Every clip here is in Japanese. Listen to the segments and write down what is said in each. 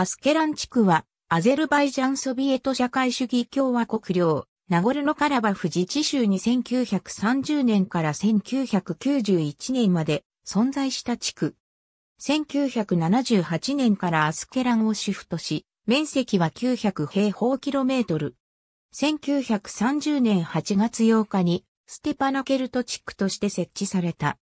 アスケラン地区は、アゼルバイジャンソビエト社会主義共和国領、ナゴルノカラバフ自治州に1930年から1991年まで存在した地区。1978年からアスケランをシフトし、面積は900平方キロメートル。1930年8月8日に、ステパナケルト地区として設置された。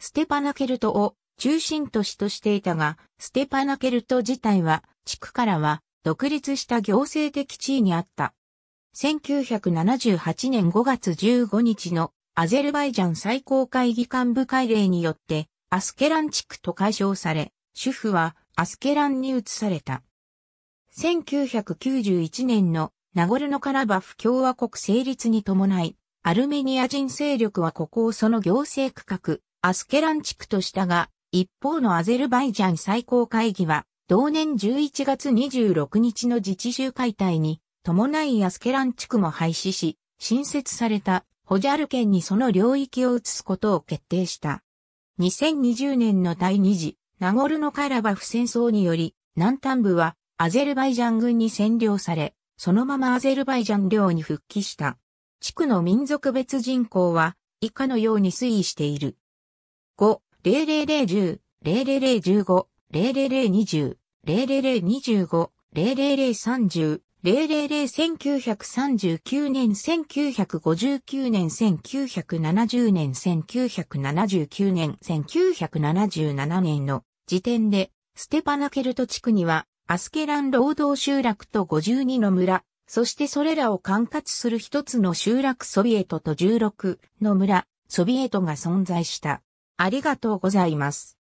ステパナケルトを中心都市としていたが、ステパナケルト自体は、地区からは、独立した行政的地位にあった。1978年5月15日のアゼルバイジャン最高会議幹部会令によって、アスケラン地区と解消され、主婦はアスケランに移された。1991年のナゴルノカラバフ共和国成立に伴い、アルメニア人勢力はここをその行政区画、アスケラン地区としたが、一方のアゼルバイジャン最高会議は、同年11月26日の自治州解体に、伴いアスケラン地区も廃止し、新設されたホジャル県にその領域を移すことを決定した。2020年の第2次、ナゴルノカラバフ戦争により、南端部はアゼルバイジャン軍に占領され、そのままアゼルバイジャン領に復帰した。地区の民族別人口は以下のように推移している。5、0 0零1 0 0 0 0零零0 0 0 2零0 0 0零零0三十、3 0 0001939年、1959年、1970年、1979年、1977年の時点で、ステパナケルト地区には、アスケラン労働集落と52の村、そしてそれらを管轄する一つの集落ソビエトと16の村、ソビエトが存在した。ありがとうございます。